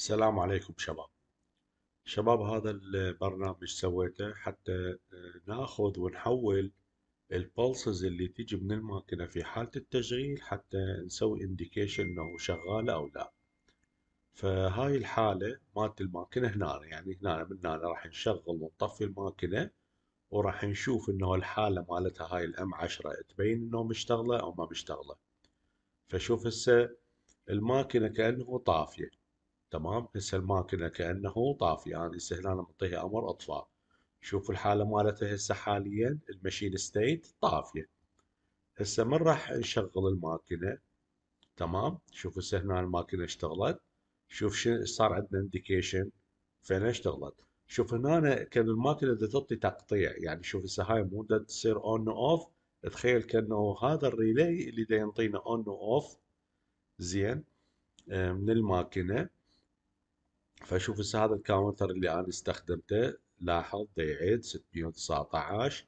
السلام عليكم شباب شباب هذا البرنامج سويته حتى آه، ناخذ ونحول البلسز اللي تيجي من الماكينه في حاله التشغيل حتى نسوي انديكيشن انه شغاله او لا فهاي الحاله مالت الماكينه هنا يعني هنا من هنا راح نشغل ونطفي الماكينه وراح نشوف انه الحاله مالتها هاي الام 10 تبين انه مشتغله او ما مشتغله فشوف هسه الماكينه كانه طافيه تمام هسه الماكينه كانه طافيه يعني انا هسه هنا معطيها امر اطفاء شوف الحاله مالتها هسه حاليا المشين ستيت طافيه هسه من راح نشغل الماكينه تمام شوف هسه هنا الماكينه اشتغلت شوف شو صار عندنا انديكيشن فين اشتغلت شوف هنا كان الماكينه دا تعطي تقطيع يعني شوف هسه هاي مو دا تصير اون اوف تخيل كانه هذا الريلي اللي دا ينطينا اون اوف زين آه، من الماكينه فشوف هسه هذا الكاونتر اللي انا استخدمته لاحظ ضيعت 619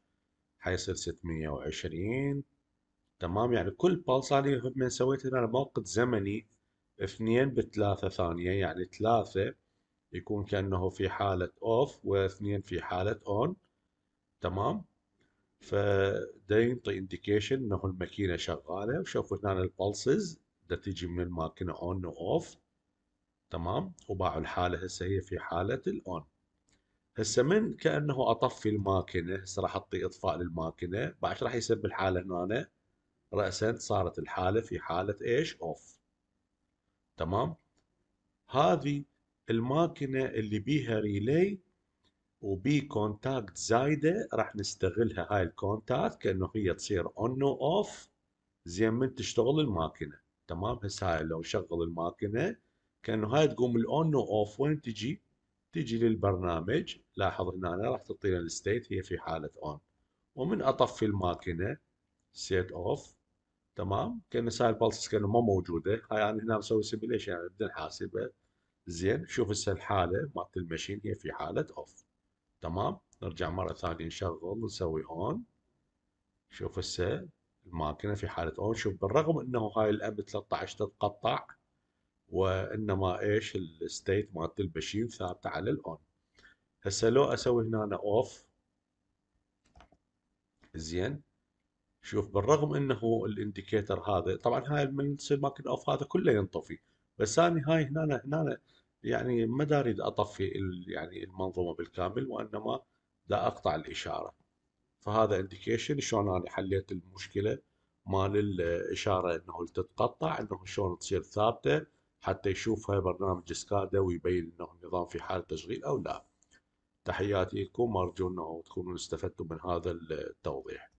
حيصير 620 تمام يعني كل بالص انا من سويت هنا موقت زمني 2 ب 3 ثانية يعني 3 يكون كأنه في حالة اوف و2 في حالة اون تمام فده ينطي انديكيشن انه الماكينة شغالة وشوفوا هنا البلسز ده تيجي من الماكينة اون واوف تمام وباعوا الحاله هسه هي في حاله الاون هسه من كانه اطفي الماكنه هسه راح اعطي اطفاء للماكنه بعد راح يسب الحاله هنا راسا صارت الحاله في حاله ايش اوف تمام هذه الماكنه اللي بيها ريلي وبي كونتاكت زايده راح نستغلها هاي الكونتاكت كانه هي تصير اون اوف زين من تشتغل الماكينه تمام هسه هاي لو شغل الماكينه كانه هاي تقوم الاون واوف وين تجي؟ تجي للبرنامج لاحظ هنا أنا راح تعطينا الستيت هي في حاله اون ومن اطفي الماكينه سيت اوف تمام كان هاي البلسس كانه ما موجوده هاي انا هنا مسوي سيميليشن يعني بدنا حاسبه زين شوف هسه الحاله مالت المشين هي في حاله اوف تمام نرجع مره ثانيه نشغل نسوي اون شوف هسه الماكينه في حاله اون شوف بالرغم انه هاي الاب 13 تتقطع وانما ايش الستيت مالت المشين ثابته على الاون هسه لو اسوي هنا أنا اوف زين شوف بالرغم انه الانديكيتر هذا طبعا هاي من تصير ماكن اوف هذا كله ينطفي بس انا هاي هنا أنا هنا أنا يعني ما اريد اطفي يعني المنظومه بالكامل وانما دا اقطع الاشاره فهذا انديكيشن شلون انا حليت المشكله مال الاشاره انه تتقطع انه شلون تصير ثابته حتى يشوف هاي برنامج سكادا ويبين انه النظام في حال تشغيل او لا تحياتي لكم ارجو انه تكونوا استفدتم من هذا التوضيح